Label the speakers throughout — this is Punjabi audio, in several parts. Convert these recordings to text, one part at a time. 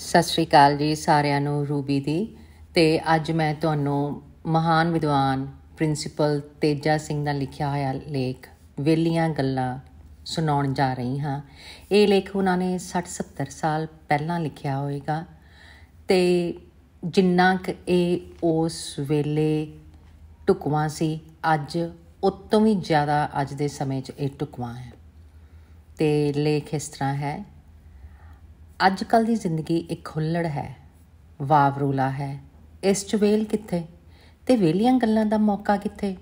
Speaker 1: ਸਤਿ ਸ਼੍ਰੀ ਅਕਾਲ ਜੀ ਸਾਰਿਆਂ ਨੂੰ ਰੂਬੀ ਦੀ ਤੇ ਅੱਜ ਮੈਂ ਤੁਹਾਨੂੰ ਮਹਾਨ ਵਿਦਵਾਨ ਪ੍ਰਿੰਸੀਪਲ ਤੇਜਾ ਸਿੰਘ ਦਾ ਲਿਖਿਆ ਹੋਇਆ ਲੇਖ ਵੇਲੀਆਂ ਗੱਲਾਂ ਸੁਣਾਉਣ ਜਾ ਰਹੀ ਹਾਂ ਇਹ ਲੇਖ ਉਹਨਾਂ ਨੇ 60 70 ਸਾਲ ਪਹਿਲਾਂ ਲਿਖਿਆ ਹੋਵੇਗਾ ਤੇ ਜਿੰਨਾ ਕਿ ਇਹ ਉਸ ਵੇਲੇ ਟੁਕਵਾ ਸੀ ਅੱਜ ਉਤੋਂ ਵੀ ਜ਼ਿਆਦਾ ਅੱਜ ਦੇ ਸਮੇਂ 'ਚ ਇਹ ਟੁਕਵਾ ਹੈ ਤੇ ਲੇਖ ਇਸ ਤਰ੍ਹਾਂ ਹੈ ਅੱਜ ਕੱਲ ਦੀ ਜ਼ਿੰਦਗੀ ਇੱਕ ਖੁੱਲੜ ਹੈ ਵਾਵਰੂਲਾ ਹੈ ਇਸ ਚ ਵੇਲ ਕਿੱਥੇ ਤੇ ਵੇਲੀਆਂ ਗੱਲਾਂ ਦਾ ਮੌਕਾ ਕਿੱਥੇ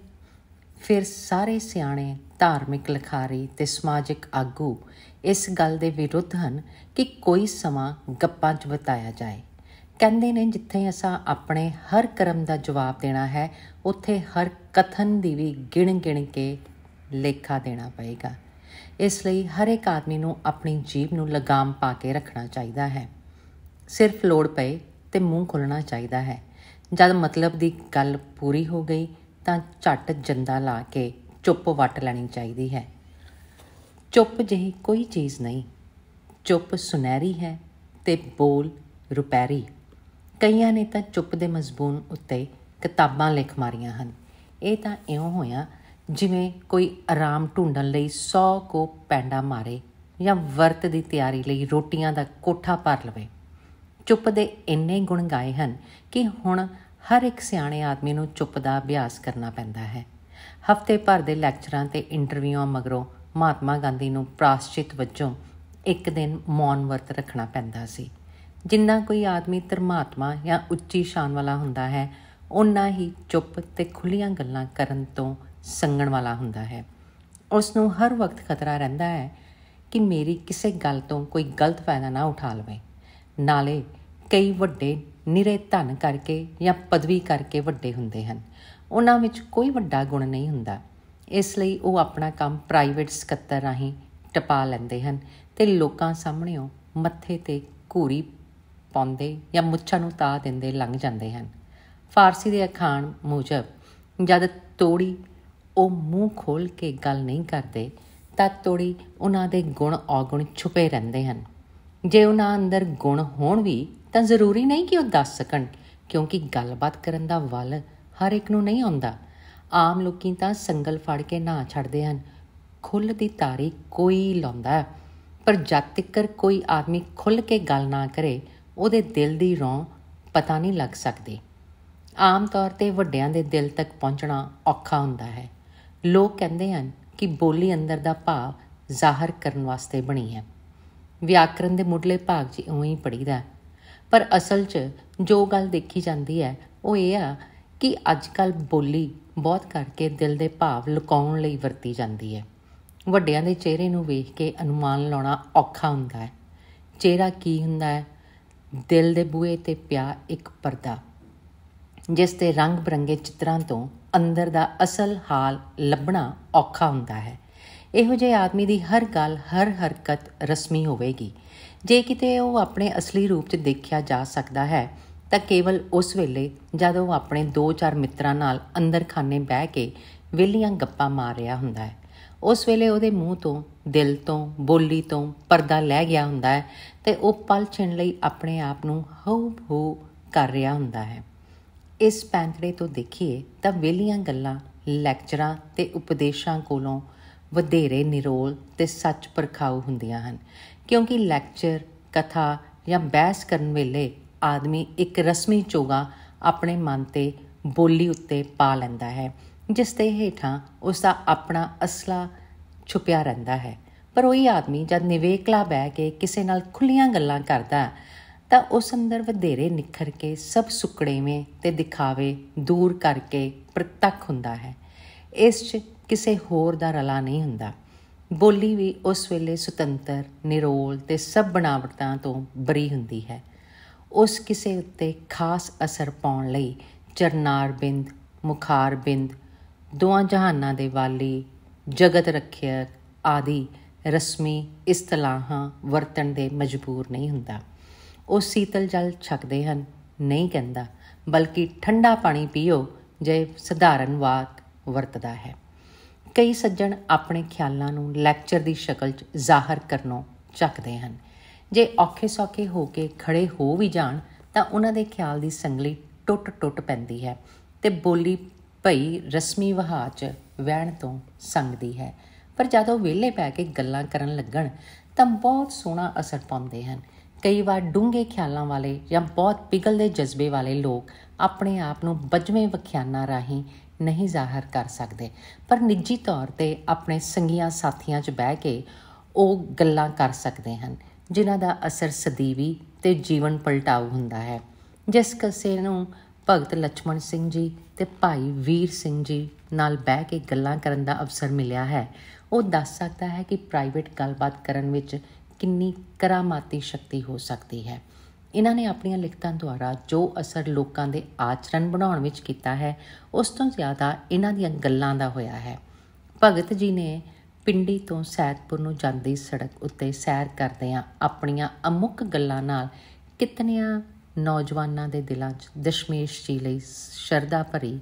Speaker 1: ਫਿਰ ਸਾਰੇ ਸਿਆਣੇ ਧਾਰਮਿਕ ਲਖਾਰੀ ਤੇ ਸਮਾਜਿਕ ਆਗੂ ਇਸ ਗੱਲ ਦੇ ਵਿਰੁੱਧ ਹਨ ਕਿ ਕੋਈ ਸਮਾਂ ਗੱਪਾਂ 'ਚ ਬਤਾਇਆ ਜਾਏ ਕਹਿੰਦੇ ਨੇ ਜਿੱਥੇ ਅਸਾਂ ਆਪਣੇ ਹਰ ਕਰਮ ਦਾ ਜਵਾਬ ਦੇਣਾ ਹੈ ਉੱਥੇ ਹਰ ਕਥਨ ਦੀ ਵੀ ਗਿਣ-ਗਿਣ ਕੇ ਲੇਖਾ ਦੇਣਾ ਪਏਗਾ ਇਸ ਲਈ ਹਰ ਇੱਕ ਆਦਮੀ ਨੂੰ ਆਪਣੀ ਜੀਬ ਨੂੰ ਲਗਾਮ ਪਾ ਕੇ ਰੱਖਣਾ ਚਾਹੀਦਾ ਹੈ ਸਿਰਫ ਲੋੜ ਪਏ ਤੇ ਮੂੰਹ ਖੋਲਣਾ ਚਾਹੀਦਾ ਹੈ ਜਦ ਮਤਲਬ ਦੀ ਗੱਲ ਪੂਰੀ ਹੋ ਗਈ ਤਾਂ ਝਟ ਜੰਦਾ ਲਾ ਕੇ ਚੁੱਪ ਵੱਟ ਲੈਣੀ ਚਾਹੀਦੀ ਹੈ ਚੁੱਪ ਜਿਹੀ ਕੋਈ ਚੀਜ਼ ਨਹੀਂ ਚੁੱਪ ਸੁਨਹਿਰੀ ਹੈ ਤੇ ਬੋਲ ਰੁਪੈਰੀ ਕਈਆਂ ਨੇ ਤਾਂ ਚੁੱਪ ਦੇ ਮਜ਼ਬੂਨ ਉੱਤੇ ਕਿਤਾਬਾਂ ਲਿਖ ਮਾਰੀਆਂ ਹਨ ਇਹ ਤਾਂ ਇਉਂ ਹੋਇਆ ਜਿਵੇਂ ਕੋਈ ਆਰਾਮ ਢੂੰਡਣ ਲਈ 100 ਕੋ ਪੈਂਡਾ ਮਾਰੇ ਜਾਂ ਵਰਤ ਦੀ ਤਿਆਰੀ ਲਈ ਰੋਟੀਆਂ ਦਾ ਕੋਠਾ ਭਰ ਲਵੇ ਚੁੱਪ ਦੇ ਇੰਨੇ ਗੁਣ ਗਾਏ ਹਨ ਕਿ ਹੁਣ ਹਰ ਇੱਕ ਸਿਆਣੇ ਆਦਮੀ ਨੂੰ ਚੁੱਪ ਦਾ ਅਭਿਆਸ ਕਰਨਾ ਪੈਂਦਾ ਹੈ ਹਫਤੇ ਭਰ ਦੇ ਲੈਕਚਰਾਂ ਤੇ ਇੰਟਰਵਿਊਆਂ ਮਗਰੋਂ ਮਹਾਤਮਾ ਗਾਂਧੀ ਨੂੰ ਪ੍ਰਾਸ਼ਚਿਤ ਵੱਜੋਂ ਇੱਕ ਦਿਨ ਮੌਨ ਵਰਤ ਰੱਖਣਾ ਪੈਂਦਾ ਸੀ ਜਿੰਨਾ ਕੋਈ ਆਦਮੀ ਧਰਮਾਤਮਾ ਜਾਂ ਉੱਚੀ ਸ਼ਾਨ ਵਾਲਾ ਹੁੰਦਾ ਹੈ ਉਨਾ ਹੀ ਚੁੱਪ ਤੇ ਖੁੱਲੀਆਂ ਗੱਲਾਂ ਕਰਨ ਤੋਂ ਸੰਗਣ ਵਾਲਾ ਹੁੰਦਾ ਹੈ ਉਸ ਨੂੰ ਹਰ ਵਕਤ ਖਤਰਾ ਰਹਿੰਦਾ ਹੈ ਕਿ ਮੇਰੀ ਕਿਸੇ ਗੱਲ ਤੋਂ ਕੋਈ ਗਲਤ ਫਾਇਦਾ ਨਾ ਉਠਾ ਲਵੇ ਨਾਲੇ ਕਈ ਵੱਡੇ ਨਿਰੇ ਧਨ ਕਰਕੇ ਜਾਂ ਪਦਵੀ ਕਰਕੇ ਵੱਡੇ ਹੁੰਦੇ ਹਨ ਉਹਨਾਂ ਵਿੱਚ ਕੋਈ ਵੱਡਾ ਗੁਣ ਨਹੀਂ ਹੁੰਦਾ ਇਸ ਲਈ ਉਹ ਆਪਣਾ ਕੰਮ ਪ੍ਰਾਈਵੇਟ ਸਕੱਤਰ ਰਾਹੀਂ ਟਪਾ ਲੈਂਦੇ ਹਨ ਤੇ ਲੋਕਾਂ ਸਾਹਮਣੇੋਂ ਮੱਥੇ ਤੇ ਘੂਰੀ ਪਾਉਂਦੇ ਜਾਂ ਮੁੱਛਾਂ ਨੂੰ ਤਾ ਦਿੰਦੇ ਲੰਘ ਜਾਂਦੇ ਹਨ ਫਾਰਸੀ ਦੇ ਅਖਾਣ ਮੁਜਬ ਜਦ ਤੋੜੀ ਉਹ ਮੂੰਹ ਖੋਲ ਕੇ ਗੱਲ ਨਹੀਂ ਕਰਦੇ ਤਾਂ ਤੋੜੀ ਉਹਨਾਂ ਦੇ ਗੁਣ ਔਗੁਣ ਛੁਪੇ ਰਹਿੰਦੇ ਹਨ ਜੇ ਉਹਨਾਂ ਅੰਦਰ ਗੁਣ ਹੋਣ ਵੀ ਤਾਂ ਜ਼ਰੂਰੀ ਨਹੀਂ ਕਿ ਉਹ ਦੱਸ ਸਕਣ ਕਿਉਂਕਿ ਗੱਲਬਾਤ ਕਰਨ ਦਾ ਵੱਲ ਹਰ ਇੱਕ ਨੂੰ ਨਹੀਂ ਆਉਂਦਾ ਆਮ ਲੋਕੀ ਤਾਂ ਸੰਗਲ ਫੜ ਕੇ ਨਾ ਛੱਡਦੇ ਹਨ ਖੁੱਲ ਦੀ ਤਾਰੀ ਕੋਈ ਲਾਉਂਦਾ ਪਰ ਜਦ ਤੱਕਰ ਕੋਈ ਆਦਮੀ ਖੁੱਲ ਕੇ ਗੱਲ ਨਾ ਕਰੇ ਉਹਦੇ ਦਿਲ ਦੀ ਰੌਂ ਪਤਾ ਨਹੀਂ ਲੱਗ ਸਕਦੀ ਆਮ ਤੌਰ ਤੇ ਵੱਡਿਆਂ ਦੇ ਦਿਲ ਤੱਕ ਪਹੁੰਚਣਾ ਔਖਾ ਹੁੰਦਾ ਹੈ ਲੋਕ ਕਹਿੰਦੇ ਹਨ ਕਿ ਬੋਲੀ ਅੰਦਰ ਦਾ ਭਾਵ ਜ਼ਾਹਰ ਕਰਨ ਵਾਸਤੇ ਬਣੀ ਹੈ ਵਿਆਕਰਨ ਦੇ ਮੁੱਢਲੇ ਭਾਗ 'ਚ ਉਹ ਹੀ ਪੜੀਦਾ ਪਰ ਅਸਲ 'ਚ ਜੋ ਗੱਲ ਦੇਖੀ ਜਾਂਦੀ ਹੈ ਉਹ ਇਹ ਆ ਕਿ ਅੱਜਕੱਲ ਬੋਲੀ ਬਹੁਤ ਕਰਕੇ ਦਿਲ ਦੇ ਭਾਵ ਲੁਕਾਉਣ ਲਈ ਵਰਤੀ ਜਾਂਦੀ ਹੈ ਵੱਡਿਆਂ ਦੇ ਚਿਹਰੇ ਨੂੰ ਵੇਖ ਕੇ ਅਨੁਮਾਨ ਲਾਉਣਾ ਔਖਾ ਹੁੰਦਾ ਹੈ ਚਿਹਰਾ ਕੀ ਹੁੰਦਾ ਹੈ ਦਿਲ ਦੇ ਬੂਹੇ ਤੇ ਪਿਆ ਇੱਕ ਪਰਦਾ ਜਿਸ ਤੇ ਰੰਗ ਬਰੰਗੇ ਚਿੱਤਰਾਂ ਤੋਂ ਅੰਦਰ ਦਾ ਅਸਲ ਹਾਲ ਲੱਭਣਾ ਔਖਾ ਹੁੰਦਾ ਹੈ ਇਹੋ ਜਿਹੇ ਆਦਮੀ ਦੀ ਹਰ ਗੱਲ ਹਰ ਹਰਕਤ ਰਸਮੀ ਹੋਵੇਗੀ ਜੇ ਕਿਤੇ ਉਹ ਆਪਣੇ ਅਸਲੀ ਰੂਪ 'ਚ ਦੇਖਿਆ ਜਾ ਸਕਦਾ ਹੈ ਤਾਂ ਕੇਵਲ ਉਸ ਵੇਲੇ ਜਦ ਉਹ ਆਪਣੇ 2-4 ਮਿੱਤਰਾਂ ਨਾਲ ਅੰਦਰ ਖਾਨੇ ਬਹਿ ਕੇ ਵਿਲੀਆਂ ਗੱਪਾਂ ਮਾਰ ਰਿਹਾ ਹੁੰਦਾ ਹੈ ਉਸ ਵੇਲੇ ਉਹਦੇ ਮੂੰਹ ਤੋਂ ਦਿਲ ਤੋਂ ਬੋਲੀ ਤੋਂ ਪਰਦਾ ਲੈ ਗਿਆ ਹੁੰਦਾ ਹੈ ਤੇ ਉਹ ਪਲ ਛਿਣ ਲਈ ਆਪਣੇ ਆਪ ਨੂੰ ਹਉ ਭੂ ਕਰ ਰਿਹਾ ਹੁੰਦਾ ਹੈ ਇਸ ਪੈਂਤੜੇ ਤੋਂ ਦੇਖੀਏ ਤਾਂ ਵੇਲੀਆਂ ਗੱਲਾਂ ਲੈਕਚਰਾਂ ਤੇ ਉਪਦੇਸ਼ਾਂ ਕੋਲੋਂ ਵਧੇਰੇ ਨਿਰੋਲ ਤੇ ਸੱਚ ਪਰਖਾਉ ਹੁੰਦੀਆਂ ਹਨ ਕਿਉਂਕਿ ਲੈਕਚਰ ਕਥਾ ਜਾਂ ਬਹਿਸ ਕਰਨ ਵੇਲੇ ਆਦਮੀ ਇੱਕ ਰਸਮੀ ਚੋਗਾ ਆਪਣੇ ਮਨ ਤੇ ਬੋਲੀ ਉੱਤੇ ਪਾ ਲੈਂਦਾ ਹੈ ਜਿਸ ਤੇ ਹੇਠਾਂ ਉਸ ਦਾ ਆਪਣਾ ਅਸਲਾ ਛੁਪਿਆ ਰਹਿੰਦਾ ਹੈ ਪਰ ਉਹੀ ਆਦਮੀ ਜਦ ਨਿਵੇਕਲਾ ਬਹਿ ਕੇ ਕਿਸੇ ਨਾਲ ਖੁੱਲੀਆਂ ਗੱਲਾਂ ਕਰਦਾ ਤਾਂ ਉਸ ਅੰਦਰ ਵਧੇਰੇ ਨਿਖਰ ਕੇ ਸਭ ਸੁਕੜੇਵੇਂ ਤੇ ਦਿਖਾਵੇ ਦੂਰ ਕਰਕੇ ਪ੍ਰਤੱਖ ਹੁੰਦਾ ਹੈ ਇਸ 'ਚ ਕਿਸੇ ਹੋਰ ਦਾ ਰਲਾ ਨਹੀਂ ਹੁੰਦਾ ਬੋਲੀ ਵੀ ਉਸ ਵੇਲੇ ਸੁਤੰਤਰ ਨਿਰੋਲ ਤੇ ਸਭ ਬਣਾਵਟਾਂ ਤੋਂ ਬਰੀ ਹੁੰਦੀ ਹੈ ਉਸ ਕਿਸੇ ਉੱਤੇ ਖਾਸ ਅਸਰ ਪਾਉਣ ਲਈ ਚਰਨਾਰ ਬਿੰਦ ਮੁਖਾਰ ਬਿੰਦ ਦੋਹਾਂ ਜਹਾਨਾਂ ਦੇ ਵਾਲੀ ਜਗਤ ਰੱਖਿਆ ਆਦੀ ਰਸਮੀ ਇਸਤਲਾਹਾਂ ਵਰਤਣ ਦੇ ਮਜਬੂਰ ਨਹੀਂ ਹੁੰਦਾ ਉਹ ਸੀਤਲ ਜਲ ਛਕਦੇ ਹਨ ਨਹੀਂ ਕਹਿੰਦਾ ਬਲਕਿ ਠੰਡਾ ਪਾਣੀ ਪੀਓ ਜੇ ਸਧਾਰਨ ਵਾਕ ਵਰਤਦਾ ਹੈ ਕਈ ਸੱਜਣ ਆਪਣੇ ਖਿਆਲਾਂ ਨੂੰ ਲੈਕਚਰ ਦੀ ਸ਼ਕਲ 'ਚ ਜ਼ਾਹਰ ਕਰਨੋਂ ਚੱਕਦੇ ਹਨ ਜੇ ਔਖੇ ਸੌਖੇ ਹੋ ਕੇ ਖੜੇ ਹੋ ਵੀ ਜਾਣ ਤਾਂ ਉਹਨਾਂ ਦੇ ਖਿਆਲ ਦੀ ਸੰਗਲੀ ਟੁੱਟ-ਟੁੱਟ ਪੈਂਦੀ ਹੈ ਤੇ ਬੋਲੀ ਭਈ ਰਸਮੀ ਵਹਾ 'ਚ ਵਹਿਣ ਤੋਂ ਸੰਗਦੀ ਹੈ ਪਰ ਜਦੋਂ ਵਿਹਲੇ ਪੈ ਕੇ ਗੱਲਾਂ ਕਰਨ ਲੱਗਣ ਤਾਂ ਬਹੁਤ ਸੋਹਣਾ ਅਸਰ ਪਾਉਂਦੇ ਹਨ ਕਈ ਵਾਰ ਡੂੰਘੇ ਖਿਆਲਾਂ ਵਾਲੇ ਜਾਂ ਬਹੁਤ ਪਿਗਲਦੇ ਜਜ਼ਬੇ ਵਾਲੇ ਲੋਕ ਆਪਣੇ ਆਪ ਨੂੰ ਬਜਵੇਂ ਵਿਖਿਆਨਾਂ ਰਾਹੀਂ ਨਹੀਂ ਜ਼ਾਹਰ ਕਰ ਸਕਦੇ ਪਰ ਨਿੱਜੀ ਤੌਰ ਤੇ ਆਪਣੇ ਸੰਗੀਆਂ ਸਾਥੀਆਂ 'ਚ ਬਹਿ ਕੇ ਉਹ ਗੱਲਾਂ ਕਰ ਸਕਦੇ ਹਨ ਜਿਨ੍ਹਾਂ ਦਾ ਅਸਰ ਸਦੀਵੀ ਤੇ ਜੀਵਨ ਪਲਟਾਉ ਹੁੰਦਾ ਹੈ ਜਿਸ ਕਿਸੇ ਨੂੰ ਭਗਤ ਲਛਮਣ ਸਿੰਘ ਜੀ ਤੇ ਭਾਈ ਵੀਰ ਸਿੰਘ ਜੀ ਨਾਲ ਬਹਿ ਕੇ ਗੱਲਾਂ ਕਰਨ ਦਾ ਅਵਸਰ ਮਿਲਿਆ ਹੈ ਉਹ ਦੱਸ ਸਕਦਾ ਹੈ ਕਿ ਪ੍ਰਾਈਵੇਟ ਗੱਲਬਾਤ ਕਰਨ ਵਿੱਚ ਕਿੰਨੀ ਕਰਾਮਾਤੀ ਸ਼ਕਤੀ ਹੋ ਸਕਦੀ ਹੈ ਇਹਨਾਂ ਨੇ ਆਪਣੀਆਂ ਲਿਖਤਾਂ ਦੁਆਰਾ ਜੋ ਅਸਰ ਲੋਕਾਂ ਦੇ ਆਚਰਣ ਬਣਾਉਣ ਵਿੱਚ ਕੀਤਾ ਹੈ ਉਸ ਤੋਂ ਜ਼ਿਆਦਾ ਇਹਨਾਂ ਦੀਆਂ ਗੱਲਾਂ ਦਾ ਹੋਇਆ ਹੈ ਭਗਤ ਜੀ ਨੇ ਪਿੰਡੀ ਤੋਂ ਸੈਦਪੁਰ ਨੂੰ ਜਾਂਦੀ ਸੜਕ ਉੱਤੇ ਸੈਰ ਕਰਦੇ ਆ ਆਪਣੀਆਂ ਅਮੁੱਕ ਗੱਲਾਂ ਨਾਲ ਕਿਤਨੀਆਂ ਨੌਜਵਾਨਾਂ ਦੇ ਦਿਲਾਂ 'ਚ ਦਸ਼ਮੇਸ਼ ਜੀ ਲਈ ਸ਼ਰਧਾ ਭਰੀ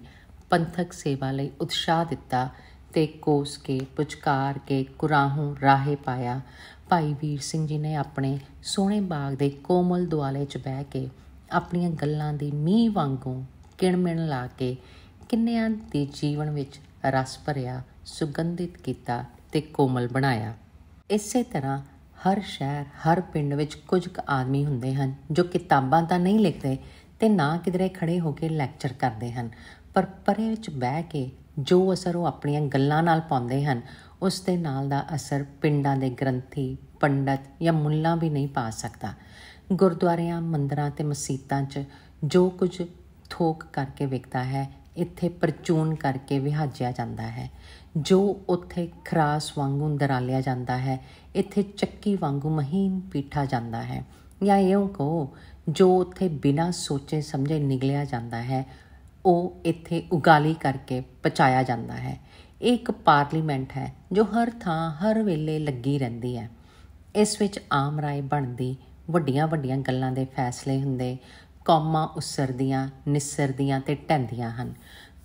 Speaker 1: ਪੰਥਕ ਸੇਵਾ ਲਈ ਉਤਸ਼ਾਹ ਦਿੱਤਾ ਤੇ ਕੋਸ ਕੇ ਪੁਚਕਾਰ ਕੇ ਕੁਰਾਹੂ ਰਾਹੇ ਪਾਇਆ ਭਾਈ ਵੀਰ ਸਿੰਘ ਜੀ ਨੇ ਆਪਣੇ ਸੋਹਣੇ ਬਾਗ ਦੇ ਕੋਮਲ ਦੁਆਲੇ 'ਚ ਬਹਿ ਕੇ ਆਪਣੀਆਂ ਗੱਲਾਂ ਦੀ ਮੀਂਹ ਵਾਂਗੂ ਕਿਣਮਿਣ ਲਾ ਕੇ ਕਿੰਨਿਆਂ ਦੇ ਜੀਵਨ ਵਿੱਚ ਰਸ ਭਰਿਆ ਸੁਗੰਧਿਤ ਕੀਤਾ ਤੇ ਕੋਮਲ ਬਣਾਇਆ ਇਸੇ ਤਰ੍ਹਾਂ ਹਰ ਸ਼ਹਿਰ ਹਰ ਪਿੰਡ ਵਿੱਚ ਕੁਝ ਕੁ ਆਦਮੀ ਹੁੰਦੇ ਹਨ ਜੋ ਕਿਤਾਬਾਂ ਤਾਂ ਨਹੀਂ ਲਿਖਦੇ ਤੇ ਨਾ ਕਿਧਰੇ ਖੜੇ ਹੋ ਕੇ ਲੈਕਚਰ ਕਰਦੇ ਹਨ ਪਰ ਪਰੇ ਵਿੱਚ ਬਹਿ ਕੇ ਜੋ ਅਸਰ ਉਹ ਆਪਣੀਆਂ ਗੱਲਾਂ ਨਾਲ ਪਾਉਂਦੇ ਹਨ ਉਸ ਦੇ ਨਾਲ ਦਾ ਅਸਰ ਪਿੰਡਾਂ ਦੇ ਗ੍ਰੰਥੀ ਪੰਡਤ ਜਾਂ ਮੁੱਲਾ ਵੀ ਨਹੀਂ ਪਾ ਸਕਦਾ ਗੁਰਦੁਆਰਿਆਂ ਮੰਦਰਾਂ ਤੇ ਮਸੀਤਾਂ 'ਚ ਜੋ ਕੁਝ ਥੋਕ ਕਰਕੇ ਵਿਕਦਾ ਹੈ ਇੱਥੇ ਪਰਚੂਨ ਕਰਕੇ ਵਿਹਾਜਿਆ ਜਾਂਦਾ ਹੈ ਜੋ ਉੱਥੇ ਖਰਾਸ ਵਾਂਗੂ ਦਰਾਲਿਆ ਜਾਂਦਾ ਹੈ ਇੱਥੇ ਚੱਕੀ ਵਾਂਗੂ ਮਹੀਨ ਪੀਠਾ ਜਾਂਦਾ ਹੈ ਜਾਂ ਇਹੋ ਕੋ ਜੋ ਉੱਥੇ ਬਿਨਾਂ ਸੋਚੇ ਸਮਝੇ ਨਿਕਲਿਆ ਜਾਂਦਾ ਹੈ ਉਹ ਇੱਥੇ ਉਗਾਲੀ ਕਰਕੇ ਪਚਾਇਆ ਜਾਂਦਾ ਹੈ ਇੱਕ ਪਾਰਲੀਮੈਂਟ ਹੈ ਜੋ ਹਰ ਥਾਂ ਹਰ ਵੇਲੇ ਲੱਗੀ ਰਹਿੰਦੀ ਹੈ ਇਸ ਵਿੱਚ ਆਮ ਰਾਏ ਬਣਦੀ ਵੱਡੀਆਂ-ਵੱਡੀਆਂ ਗੱਲਾਂ ਦੇ ਫੈਸਲੇ ਹੁੰਦੇ ਕੌਮਾਂ ਉਸਰਦੀਆਂ ਨਿਸਰਦੀਆਂ ਤੇ ਟੈਂਦੀਆਂ ਹਨ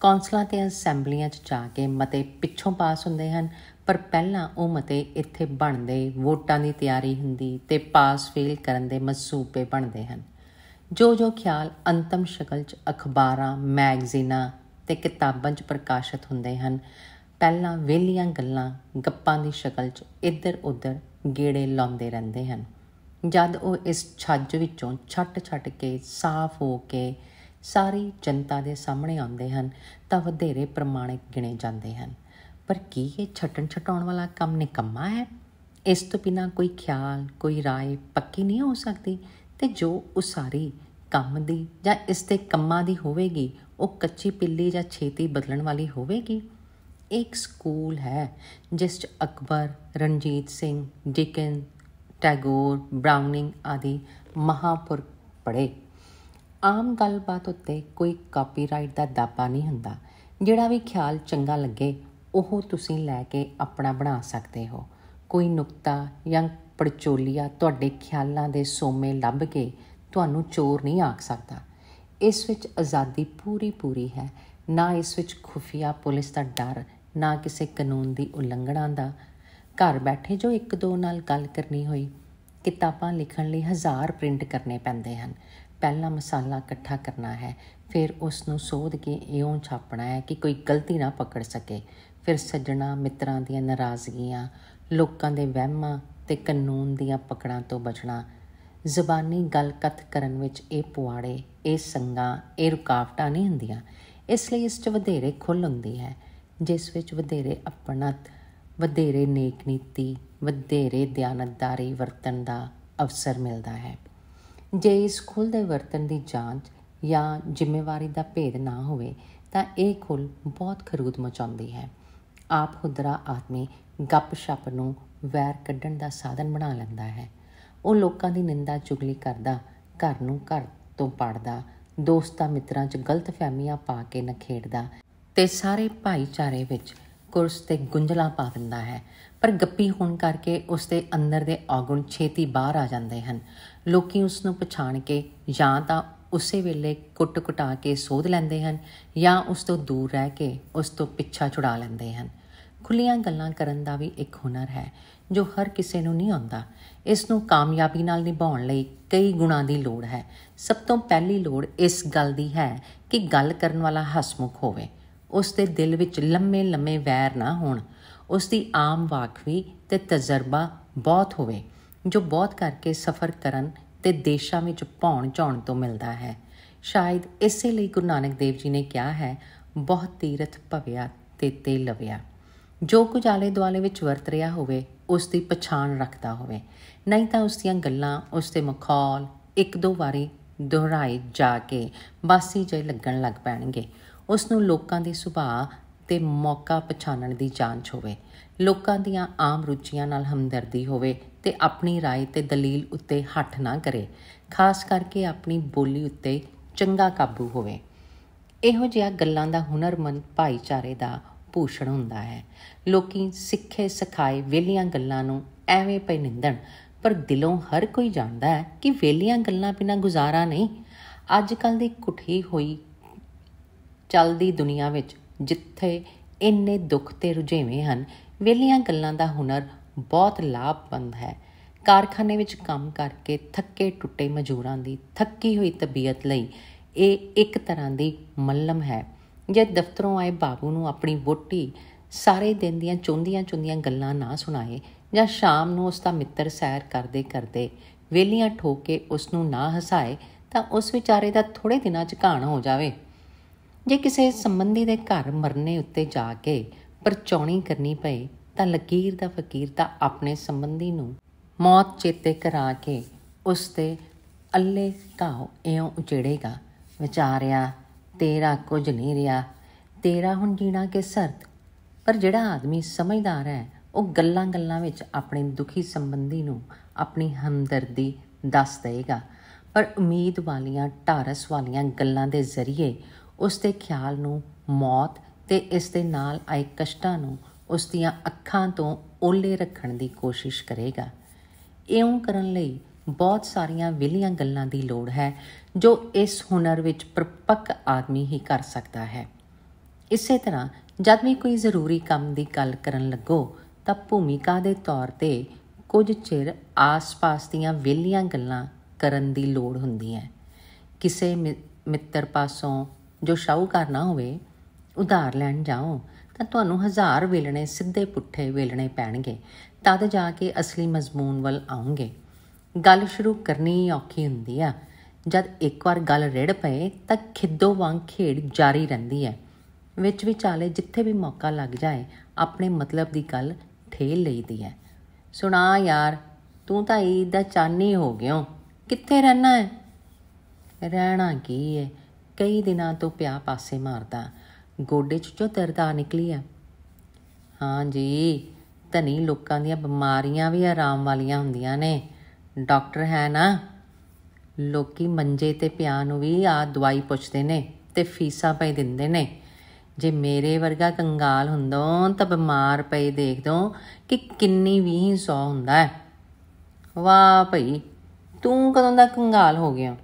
Speaker 1: ਕੌਂਸਲਾਂ ਤੇ ਅਸੈਂਬਲੀਆਂ 'ਚ ਜਾ ਕੇ ਮਤੇ ਪਿੱਛੋਂ ਪਾਸ ਹੁੰਦੇ ਹਨ ਪਰ ਪਹਿਲਾਂ ਉਹ ਮਤੇ ਇੱਥੇ ਬਣਦੇ ਵੋਟਾਂ ਦੀ ਤਿਆਰੀ ਹੁੰਦੀ ਤੇ ਪਾਸ ਫੇਲ ਕਰਨ ਦੇ ਮਸੂਬੇ ਬਣਦੇ ਹਨ ਜੋ ਜੋ ਖਿਆਲ ਅੰਤਮ ਸ਼ਕਲ 'ਚ ਅਖਬਾਰਾਂ ਮੈਗਜ਼ੀਨਾਂ ਤੇ ਕਿਤਾਬਾਂ 'ਚ ਪ੍ਰਕਾਸ਼ਿਤ ਹੁੰਦੇ ਹਨ ਪਹਿਲਾਂ ਵਿਹਲੀਆਂ ਗੱਲਾਂ ਗੱਪਾਂ ਦੀ ਸ਼ਕਲ 'ਚ ਇੱਧਰ ਉੱਧਰ ਗੇੜੇ ਲਾਉਂਦੇ ਰਹਿੰਦੇ ਹਨ ਜਦ ਉਹ ਇਸ ਛੱਜ ਵਿੱਚੋਂ ਛੱਟ-ਛੱਟ ਕੇ ਸਾਫ਼ ਹੋ ਕੇ ਸਾਰੀ ਜਨਤਾ ਦੇ ਸਾਹਮਣੇ ਆਉਂਦੇ ਹਨ ਤਾਂ ਵਧੇਰੇ ਪ੍ਰਮਾਣਿਕ ਗਿਣੇ ਜਾਂਦੇ ਹਨ ਪਰ ਕੀ ਇਹ ਛੱਟਣ ਛਟਾਉਣ ਵਾਲਾ ਕੰਮ ਨਿਕੰਮਾ ਹੈ ਇਸ ਤੋਂ ਬਿਨਾ ਕੋਈ ਖਿਆਲ ਕੋਈ رائے ਪੱਕੀ ਨਹੀਂ ਹੋ ਸਕਦੀ ਤੇ ਜੋ ਉਸਾਰੀ ਕੰਮ ਦੀ ਜਾਂ ਇਸ ਤੇ ਕੰਮਾਂ ਦੀ ਹੋਵੇਗੀ ਉਹ ਕੱਚੀ ਪਿੱਲੀ ਜਾਂ ਛੇਤੀ ਬਦਲਣ ਵਾਲੀ ਹੋਵੇਗੀ ਇੱਕ ਸਕੂਲ ਹੈ ਜਿਸ 'ਚ ਅਕਬਰ ਰਣਜੀਤ ਸਿੰਘ ਡਿਕਨ ਟੈਗੋਰ ਬ੍ਰਾਊਨਿੰਗ ਆਦਿ ਮਹਾਪੁਰਖ ਪੜੇ ਆਮ ਗੱਲਬਾਤ ਉੱਤੇ ਕੋਈ ਕਾਪੀਰਾਈਟ ਦਾ ਦਾਪਾ ਨਹੀਂ ਹੁੰਦਾ ਜਿਹੜਾ ਵੀ ਖਿਆਲ ਚੰਗਾ ਲੱਗੇ ਉਹ ਤੁਸੀਂ ਲੈ ਕੇ ਆਪਣਾ ਬਣਾ ਸਕਦੇ ਹੋ ਕੋਈ ਨੁਕਤਾ ਜਾਂ ਪੜਚੋਲੀਆ ਤੁਹਾਡੇ ਖਿਆਲਾਂ ਦੇ ਸੋਮੇ ਲੱਭ ਕੇ ਤੁਹਾਨੂੰ ਚੋਰ ਨਹੀਂ ਆਖ ਸਕਦਾ ਇਸ ਵਿੱਚ ਆਜ਼ਾਦੀ ਪੂਰੀ ਪੂਰੀ ਹੈ ਨਾ ਇਸ ਵਿੱਚ ਖੁਫੀਆ ਪੁਲਿਸ ਦਾ ਡਰ ਨਾ ਕਿਸੇ ਕਾਨੂੰਨ ਦੀ ਉਲੰਘਣਾ ਦਾ ਘਰ ਬੈਠੇ ਜੋ ਇੱਕ ਦੋ ਨਾਲ ਗੱਲ ਕਰਨੀ ਹੋਈ ਕਿਤਾਬਾਂ ਲਿਖਣ ਲਈ ਹਜ਼ਾਰ ਪ੍ਰਿੰਟ ਕਰਨੇ ਪੈਂਦੇ ਹਨ ਪਹਿਲਾ ਮਸਾਲਾ ਇਕੱਠਾ ਕਰਨਾ ਹੈ ਫਿਰ ਉਸ ਨੂੰ ਸੋਧ ਕੇ ਇਉਂ ਛਾਪਣਾ ਹੈ ਕਿ ਕੋਈ ਗਲਤੀ ਨਾ ਪਕੜ ਸਕੇ ਫਿਰ ਸੱਜਣਾ ਮਿੱਤਰਾਂ ਦੀਆਂ ਨਾਰਾਜ਼ਗੀਆਂ ਲੋਕਾਂ ਦੇ ਵਹਿਮਾਂ ਤੇ ਕਾਨੂੰਨ ਦੀਆਂ ਪਕੜਾਂ ਤੋਂ ਬਚਣਾ ਜ਼ਬਾਨੀ ਕਥ ਕਰਨ ਵਿੱਚ ਇਹ ਪੁਆੜੇ ਇਹ ਸੰਗਾ ਇਹ ਰੁਕਾਵਟਾਂ ਨਹੀਂ ਹੁੰਦੀਆਂ ਇਸ ਲਈ ਇਸ 'ਚ ਵਧੇਰੇ ਖੁੱਲ੍ਹ ਹੁੰਦੀ ਹੈ ਜਿਸ ਵਿੱਚ ਵਧੇਰੇ ਅਪਣਤ ਵਧੇਰੇ ਨੇਕ ਨੀਤੀ ਵਧੇਰੇ ਧਿਆਨਤਦਾਰੀ ਵਰਤਨ ਦਾ ਅਵਸਰ ਮਿਲਦਾ ਹੈ ਜੇ ਇਸ ਖੁੱਲ ਦੇ ਵਰਤਨ ਦੀ ਜਾਂਚ ਜਾਂ ਜ਼ਿੰਮੇਵਾਰੀ ਦਾ ਭੇਦ ਨਾ ਹੋਵੇ ਤਾਂ ਇਹ ਖੁੱਲ ਬਹੁਤ ਖਰੂਦ ਮਚਾਉਂਦੀ ਹੈ ਆਪ ਖੁਦਰਾ ਆਦਮੀ ਗੱਪ-ਸ਼ੱਪ ਨੂੰ ਵੈਰ ਕੱਢਣ ਦਾ ਸਾਧਨ ਬਣਾ ਲੈਂਦਾ ਹੈ ਉਹ ਲੋਕਾਂ ਦੀ ਨਿੰਦਾ ਚੁਗਲੀ ਕਰਦਾ ਘਰ ਨੂੰ ਘਰ ਤੋਂ ਪੜਦਾ ਦੋਸਤਾਂ ਮਿੱਤਰਾਂ 'ਚ ਗਲਤ ਫਹਿਮੀਆਂ ਪਾ ਕੇ ਨਖੇੜਦਾ ਤੇ ਸਾਰੇ ਭਾਈਚਾਰੇ ਵਿੱਚ ਕੁਰਸ ਤੇ ਗੁੰਝਲਾ ਪਾ ਦਿੰਦਾ ਹੈ ਪਰ ਗੱਪੀ ਹੋਣ ਕਰਕੇ ਉਸ ਦੇ ਅੰਦਰ ਦੇ ਔਗਣ ਛੇਤੀ ਬਾਹਰ ਆ ਜਾਂਦੇ ਹਨ ਲੋਕੀ ਉਸ ਨੂੰ ਪਛਾਣ ਕੇ ਜਾਂ ਤਾਂ ਉਸੇ ਵੇਲੇ ਕੁੱਟ-ਕੁਟਾ ਕੇ ਸੋਧ ਲੈਂਦੇ ਹਨ ਜਾਂ ਉਸ ਤੋਂ ਦੂਰ ਰਹਿ ਕੇ ਉਸ ਤੋਂ ਪਿੱਛਾ ਛੁਡਾ ਲੈਂਦੇ ਹਨ ਖੁੱਲੀਆਂ ਗੱਲਾਂ ਕਰਨ ਦਾ ਵੀ ਇੱਕ ਹੁਨਰ ਹੈ ਜੋ ਹਰ ਕਿਸੇ ਨੂੰ ਨਹੀਂ ਆਉਂਦਾ ਇਸ ਨੂੰ ਕਾਮਯਾਬੀ ਨਾਲ ਨਿਭਾਉਣ ਲਈ ਕਈ ਗੁਣਾਂ ਦੀ ਲੋੜ ਹੈ ਸਭ ਤੋਂ ਪਹਿਲੀ ਲੋੜ ਇਸ ਗੱਲ ਦੀ ਹੈ ਕਿ ਗੱਲ ਕਰਨ ਵਾਲਾ ਹਸਮੁਖ ਹੋਵੇ ਉਸ ਦੇ ਦਿਲ ਵਿੱਚ ਲੰਮੇ ਲੰਮੇ ਵੈਰ ਨਾ ਹੋਣ ਉਸ ਦੀ ਆਮ ਵਾਕਫੀ ਤੇ ਤਜਰਬਾ ਬਹੁਤ ਹੋਵੇ ਜੋ ਬਹੁਤ ਕਰਕੇ ਸਫ਼ਰ ਕਰਨ ਤੇ ਦੇਸ਼ਾਂ ਵਿੱਚ ਭੌਣ ਝੌਣ ਤੋਂ ਮਿਲਦਾ ਹੈ ਸ਼ਾਇਦ ਇਸੇ ਲਈ ਗੁਰੂ ਨਾਨਕ ਦੇਵ ਜੀ ਨੇ ਕਿਹਾ ਹੈ ਬਹੁਤ ਤੀਰਥ ਭਵਿਆ ਤੇ ਤੇ ਲਵਿਆ ਜੋ ਕੁਝ ਆਲੇ ਦੁਆਲੇ ਵਿੱਚ ਵਰਤ ਰਿਹਾ ਹੋਵੇ ਉਸ ਦੀ ਪਛਾਣ ਰੱਖਦਾ ਹੋਵੇ ਨਹੀਂ ਤਾਂ ਉਸ ਦੀਆਂ ਗੱਲਾਂ ਉਸ ਦੇ ਮਖੌਲ ਇੱਕ ਦੋ ਵਾਰੀ ਦੁਹਰਾਏ ਜਾ ਕੇ ਬਾਸੀ ਜੇ ਲੱਗਣ ਲੱਗ ਪੈਣਗੇ ਉਸ ਨੂੰ ਲੋਕਾਂ ਦੇ ਸੁਭਾਅ ਤੇ ਮੌਕਾ ਪਛਾਣਨ ਦੀ ਜਾਂਚ ਹੋਵੇ ਲੋਕਾਂ ਦੀਆਂ ਆਮ ਰੁਚੀਆਂ ਨਾਲ ਹਮਦਰਦੀ ਹੋਵੇ ਤੇ ਆਪਣੀ رائے ਤੇ ਦਲੀਲ ਉੱਤੇ ਹੱਠ ਨਾ ਕਰੇ ਖਾਸ ਕਰਕੇ ਆਪਣੀ ਬੋਲੀ ਉੱਤੇ ਚੰਗਾ ਕਾਬੂ ਹੋਵੇ ਇਹੋ ਜਿਹਾ ਗੱਲਾਂ ਦਾ ਹੁਨਰਮੰਦ ਭਾਈਚਾਰੇ ਦਾ ਪੂਸ਼ਣ ਹੁੰਦਾ ਹੈ ਲੋਕੀ ਸਿੱਖੇ ਸਿਖਾਏ ਵੇਲੀਆਂ ਗੱਲਾਂ ਨੂੰ ਐਵੇਂ ਪਈ ਨਿੰਦਣ ਪਰ ਦਿਲੋਂ ਹਰ ਕੋਈ ਜਾਣਦਾ ਹੈ ਕਿ ਵੇਲੀਆਂ ਗੱਲਾਂ ਬਿਨਾ ਗੁਜ਼ਾਰਾ ਨਹੀਂ ਅੱਜ ਕੱਲ ਦੀ ਕੁਠੀ ਹੋਈ ਚੱਲਦੀ ਦੁਨੀਆ ਵਿੱਚ ਜਿੱਥੇ ਇੰਨੇ ਦੁੱਖ ਤੇ ਰੁਝੇਵੇਂ ਹਨ ਵੇਲੀਆਂ ਗੱਲਾਂ ਦਾ ਹੁਨਰ ਬਹੁਤ ਲਾਭਵੰਦ ਹੈ ਕਾਰਖਾਨੇ ਵਿੱਚ ਕੰਮ ਕਰਕੇ ਥੱਕੇ ਟੁੱਟੇ ਮਜ਼ਦੂਰਾਂ ਦੀ ਥੱਕੀ ਹੋਈ ਤਬੀਅਤ ਲਈ ਇਹ ਇੱਕ ਤਰ੍ਹਾਂ ਦੀ ਮੱਲਮ ਹੈ ਜੇ ਦਫ਼ਤਰੋਂ ਆਏ ਬਾਬੂ ਨੂੰ ਆਪਣੀ ਵੋਟੀ ਸਾਰੇ ਦਿਨ ਦੀਆਂ ਚੁੰਦੀਆਂ ਚੁੰਦੀਆਂ ਗੱਲਾਂ ਨਾ ਸੁਣਾਏ ਜਾਂ ਸ਼ਾਮ ਨੂੰ ਉਸ ਦਾ ਮਿੱਤਰ ਸੈਰ ਕਰਦੇ ਕਰਦੇ ਵੇਲੀਆਂ ਠੋਕੇ ਉਸ ਨੂੰ ਨਾ ਹਸਾਏ ਤਾਂ ਉਸ ਵਿਚਾਰੇ ਦਾ ਥੋੜੇ ਦਿਨਾਂ ਚ ਘਾਣ ਹੋ ਜਾਵੇ ਜੇ ਕਿਸੇ ਸੰਬੰਧੀ ਦੇ ਘਰ ਮਰਨੇ ਉੱਤੇ ਜਾ ਕੇ ਪਰਚੌਣੀ ਕਰਨੀ ਪਏ ਤਾਂ ਲਕੀਰ ਦਾ ਫਕੀਰ ਤਾਂ ਆਪਣੇ ਸੰਬੰਧੀ ਨੂੰ ਮੌਤ ਚੇਤੇ ਕਰਾ ਕੇ ਉਸ ਤੇ ਅੱਲੇ ਘਾਉ ਇਉਂ ਉਜੜੇਗਾ ਵਿਚਾਰਿਆ ਤੇਰਾ ਕੁਝ ਨਹੀਂ ਰਿਹਾ ਤੇਰਾ ਹੁਣ ਜੀਣਾ ਕੇ ਸਰਤ ਪਰ ਜਿਹੜਾ ਆਦਮੀ ਸਮਝਦਾਰ ਹੈ ਉਹ ਗੱਲਾਂ-ਗੱਲਾਂ ਵਿੱਚ ਆਪਣੇ ਦੁਖੀ ਸੰਬੰਧੀ ਨੂੰ ਆਪਣੀ ਹਮਦਰਦੀ ਦੱਸ ਦੇਗਾ ਪਰ ਉਮੀਦ ਵਾਲੀਆਂ ਢਾਰਸ ਵਾਲੀਆਂ ਗੱਲਾਂ ਦੇ ਜ਼ਰੀਏ ਉਸ ਦੇ ਖਿਆਲ ਨੂੰ ਮੌਤ ਤੇ ਇਸ ਦੇ ਨਾਲ ਆਏ ਕਸ਼ਟਾਂ ਨੂੰ ਉਸ ਦੀਆਂ ਅੱਖਾਂ ਤੋਂ ਓਲੇ ਰੱਖਣ ਦੀ ਕੋਸ਼ਿਸ਼ ਕਰੇਗਾ ਇਉਂ ਕਰਨ ਲਈ ਬਹੁਤ ਸਾਰੀਆਂ ਵਿਲੀਆਂ ਗੱਲਾਂ ਦੀ ਲੋੜ ਹੈ ਜੋ ਇਸ ਹੁਨਰ ਵਿੱਚ ਪਰਪੱਕ ਆਦਮੀ ਹੀ ਕਰ ਸਕਦਾ ਹੈ ਇਸੇ ਤਰ੍ਹਾਂ ਜਦ ਵੀ ਕੋਈ ਜ਼ਰੂਰੀ ਕੰਮ ਦੀ ਗੱਲ ਕਰਨ ਲੱਗੋ ਤਾਂ ਭੂਮਿਕਾ ਦੇ ਤੌਰ ਤੇ ਕੁਝ ਚਿਰ ਆਸ-ਪਾਸ ਦੀਆਂ ਵਿਲੀਆਂ ਗੱਲਾਂ ਕਰਨ ਦੀ ਲੋੜ ਹੁੰਦੀ ਹੈ ਕਿਸੇ ਮਿੱਤਰ ਪਾਸੋਂ ਜੋ ਸ਼ਾਹੂਕਾਰ ਨਾ ਹੋਵੇ ਉਧਾਰ ਲੈਣ ਜਾਓ ਤਾਂ ਤੁਹਾਨੂੰ ਹਜ਼ਾਰ ਵੇਲਣੇ ਸਿੱਧੇ ਪੁੱਠੇ ਵੇਲਣੇ ਪੈਣਗੇ ਤਦ ਜਾ ਕੇ ਅਸਲੀ ਮਜ਼ਮੂਨ ਵੱਲ ਆਉਂਗੇ ਗੱਲ ਸ਼ੁਰੂ ਕਰਨੀ ਔਖੀ ਹੁੰਦੀ ਆ ਜਦ ਇੱਕ ਵਾਰ ਗੱਲ ਰੜ ਪਏ ਤਾਂ ਖਿੱਦੋ ਵਾਂਗ ਖੇਡ ਜਾਰੀ ਰਹਿੰਦੀ ਹੈ ਵਿੱਚ ਵਿਚਾਲੇ ਜਿੱਥੇ ਵੀ ਮੌਕਾ ਲੱਗ ਜਾਏ ਆਪਣੇ ਮਤਲਬ ਦੀ ਗੱਲ ਠੇਲ ਲਈਦੀ ਹੈ ਸੁਣਾ ਯਾਰ ਤੂੰ ਤਾਂ ਈਦ ਦਾ ਚਾਨੀ ਹੋ ਗਿਓ ਕਿੱਥੇ ਰਹਿਣਾ ਹੈ ਰਹਿਣਾ ਕੀ ਹੈ ਕਈ ਦਿਨਾਂ ਤੋਂ ਪਿਆ ਪਾਸੇ ਮਾਰਦਾ ਗੋਡੇ 'ਚ ਚੋ ਦਰਦ ਨਿਕਲੀ ਆ ਹਾਂ ਜੀ ਧਨੀ ਲੋਕਾਂ ਦੀਆਂ ਬਿਮਾਰੀਆਂ ਵੀ ਆਰਾਮ ਵਾਲੀਆਂ ਹੁੰਦੀਆਂ ਨੇ ਡਾਕਟਰ ਹੈ ਨਾ ਲੋਕੀ ਮੰਜੇ ਤੇ ਪਿਆ ਨੂੰ ਵੀ ਆ ਦਵਾਈ ਪੁੱਛਦੇ ਨੇ ਤੇ ਫੀਸਾਂ ਪਈ ਦਿੰਦੇ ਨੇ ਜੇ ਮੇਰੇ ਵਰਗਾ ਕੰਗਾਲ ਹੁੰਦੋਂ ਤਾਂ ਬਿਮਾਰ ਪਈ ਦੇਖ ਕਿ ਕਿੰਨੀ ਵੀ ਸੌ ਹੁੰਦਾ ਹੈ ਵਾਹ ਭਈ ਤੂੰ ਕਦੋਂ ਦਾ ਕੰਗਾਲ ਹੋ ਗਿਆ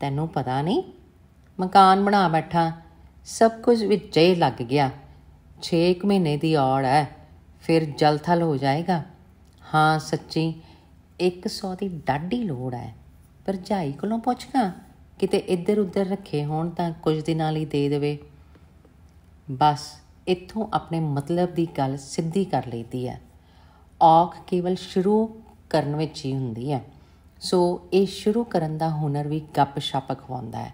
Speaker 1: ਤੈਨੂੰ ਪਤਾ ਨਹੀਂ ਮਕਾਨ ਬਣਾ ਬੈਠਾ ਸਭ ਕੁਝ ਵਿੱਚੇ ਹੀ ਲੱਗ ਗਿਆ 6 ਮਹੀਨੇ ਦੀ ਔੜ ਹੈ ਫਿਰ ਜਲਥਲ ਹੋ ਜਾਏਗਾ ਹਾਂ ਸੱਚੀ 100 ਦੀ ਡਾਢੀ ਲੋੜ ਹੈ ਪਰ ਕੋਲੋਂ ਪੁੱਛਾਂ ਕਿਤੇ ਇੱਧਰ ਉੱਧਰ ਰੱਖੇ ਹੋਣ ਤਾਂ ਕੁਝ ਦਿਨਾਂ ਲਈ ਦੇ ਦੇਵੇ ਬਸ ਇੱਥੋਂ ਆਪਣੇ ਮਤਲਬ ਦੀ ਗੱਲ ਸਿੱਧੀ ਕਰ ਲਈਦੀ ਹੈ ਔਖ ਕੇਵਲ ਸ਼ੁਰੂ ਕਰਨ ਵਿੱਚ ਹੀ ਹੁੰਦੀ ਹੈ ਸੋ ਇਹ ਸ਼ੁਰੂ ਕਰਨ ਦਾ ਹੁਨਰ ਵੀ ਗੱਪ-ਸ਼ਪ ਹੁੰਦਾ ਹੈ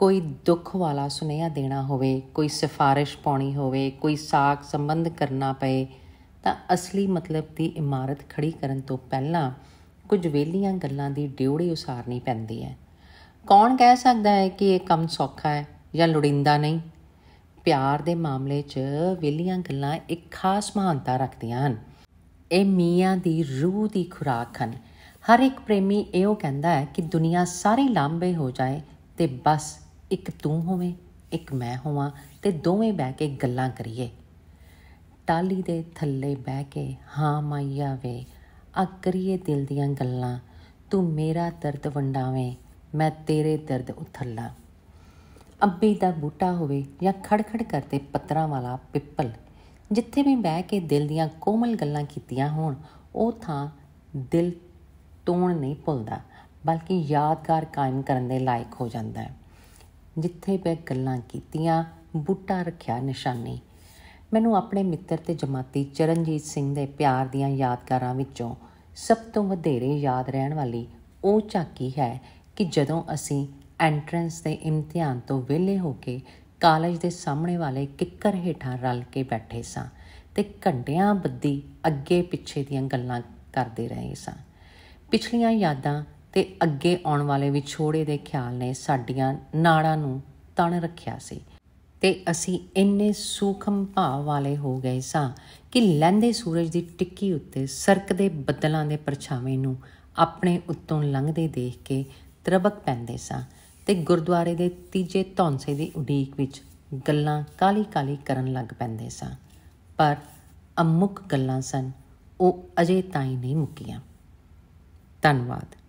Speaker 1: ਕੋਈ ਦੁੱਖ ਵਾਲਾ ਸੁਨੇਹਾ ਦੇਣਾ ਹੋਵੇ ਕੋਈ ਸਿਫਾਰਿਸ਼ ਪਾਉਣੀ ਹੋਵੇ ਕੋਈ ਸਾਖ ਸੰਬੰਧ ਕਰਨਾ ਪਏ ਤਾਂ ਅਸਲੀ ਮਤਲਬ ਦੀ ਇਮਾਰਤ ਖੜੀ ਕਰਨ ਤੋਂ ਪਹਿਲਾਂ ਕੁਝ ਵੇਲੀਆਂ ਗੱਲਾਂ ਦੀ ਡਿਉੜੀ ਉਸਾਰਨੀ ਪੈਂਦੀ ਹੈ ਕੌਣ ਕਹਿ ਸਕਦਾ ਹੈ ਕਿ ਇਹ ਕੰਮ ਸੌਖਾ ਹੈ ਜਾਂ ਲੋੜਿੰਦਾ ਨਹੀਂ ਪਿਆਰ ਦੇ ਮਾਮਲੇ 'ਚ ਵੇਲੀਆਂ ਗੱਲਾਂ ਇੱਕ ਖਾਸ ਮਹਾਨਤਾ ਰੱਖਦੀਆਂ ਹਨ ਇਹ ਮੀਆਂ ਦੀ ਰੂਹ ਦੀ ਖੁਰਾਕ ਹਨ ਹਰ ਇੱਕ ਪ੍ਰੇਮੀ ਇਹੋ ਕਹਿੰਦਾ ਹੈ ਕਿ ਦੁਨੀਆ ਸਾਰੀ ਲਾਂਬੇ ਹੋ ਜਾਏ ਤੇ ਬਸ ਇੱਕ ਤੂੰ ਹੋਵੇਂ ਇੱਕ ਮੈਂ ਹੋਵਾਂ ਤੇ ਦੋਵੇਂ ਬਹਿ ਕੇ ਗੱਲਾਂ ਕਰੀਏ ਟਾਲੀ ਦੇ ਥੱਲੇ ਬਹਿ ਕੇ ਹਾਂ ਮਾਇਆ ਵੇ ਆ ਕਰੀਏ ਦਿਲ ਦੀਆਂ ਗੱਲਾਂ ਤੂੰ ਮੇਰਾ ਦਰਦ ਵੰਡਾਵੇਂ ਮੈਂ ਤੇਰੇ ਦਰਦ ਉਥੱਲਾ ਅੱਬੀ ਦਾ ਬੂਟਾ ਹੋਵੇ ਜਾਂ ਖੜਖੜ ਕਰਦੇ ਪੱਤਰਾ ਵਾਲਾ ਪਿੱਪਲ ਜਿੱਥੇ ਵੀ ਬਹਿ ਕੇ ਦਿਲ ਦੀਆਂ ਕੋਮਲ ਗੱਲਾਂ ਕੀਤੀਆਂ ਹੋਣ ਉਹ ਥਾਂ ਦਿਲ ਤੋੜ ਨਹੀਂ ਭੁੱਲਦਾ ਬਲਕਿ ਯਾਦਗਾਰ ਕਾਇਮ ਕਰਨ ਦੇ ਲਾਇਕ ਹੋ ਜਾਂਦਾ ਹੈ ਜਿੱਥੇ ਮੈਂ ਗੱਲਾਂ ਕੀਤੀਆਂ ਬੂਟਾ ਰੱਖਿਆ ਨਿਸ਼ਾਨੀ ਮੈਨੂੰ ਆਪਣੇ ਮਿੱਤਰ ਤੇ ਜਮਾਤੀ ਚਰਨਜੀਤ ਸਿੰਘ ਦੇ ਪਿਆਰ ਦੀਆਂ ਯਾਦਗਾਰਾਂ ਵਿੱਚੋਂ ਸਭ ਤੋਂ ਵਧੇਰੇ ਯਾਦ ਰਹਿਣ ਵਾਲੀ ਉਹ ਝਾਕੀ ਹੈ ਕਿ ਜਦੋਂ ਅਸੀਂ ਐਂਟਰੈਂਸ ਦੇ ਇਮਤਿਹਾਨ ਤੋਂ ਵਿਹਲੇ ਹੋ ਕੇ ਕਾਲਜ ਦੇ ਸਾਹਮਣੇ ਵਾਲੇ ਕਿੱਕਰ ਹੇਠਾਂ ਰਲ ਕੇ ਬੈਠੇ ਸਾਂ ਤੇ ਘੰਟਿਆਂ ਬੱਦੀ ਅੱਗੇ ਪਿੱਛੇ ਦੀਆਂ ਗੱਲਾਂ ਕਰਦੇ ਰਹੇ ਸਾਂ ਪਿਛਲੀਆਂ ਯਾਦਾਂ ਤੇ ਅੱਗੇ ਆਉਣ ਵਾਲੇ ਵਿਛੋੜੇ ਦੇ ਖਿਆਲ ਨੇ ਸਾਡੀਆਂ ਨਾੜਾਂ ਨੂੰ ਤਣ ਰੱਖਿਆ ਸੀ ਤੇ ਅਸੀਂ ਇੰਨੇ ਸੂਖਮ ਭਾਵ ਵਾਲੇ ਹੋ ਗਏ ਸਾਂ ਕਿ ਲੰਦੇ ਸੂਰਜ ਦੀ ਟਿੱਕੀ ਉੱਤੇ ਸਰਕਦੇ ਬੱਦਲਾਂ ਦੇ ਪਰਛਾਵੇਂ ਨੂੰ ਆਪਣੇ ਉੱਤੋਂ ਲੰਘਦੇ ਦੇਖ ਕੇ ਤਰਬਕ ਪੈਂਦੇ ਸਾਂ ਤੇ ਗੁਰਦੁਆਰੇ ਦੇ ਤੀਜੇ ਧੌਂਸੇ ਦੀ ਉਡੀਕ ਵਿੱਚ ਗੱਲਾਂ ਕਾਲੀ-ਕਾਲੀ ਕਰਨ ਲੱਗ ਪੈਂਦੇ ਸਾਂ ਪਰ ਅਮੁੱਕ ਗੱਲਾਂ ਸਨ ਉਹ ਅਜੇ ਤਾਈਂ ਨਹੀਂ ਮੁੱਕੀਆਂ ਧੰਨਵਾਦ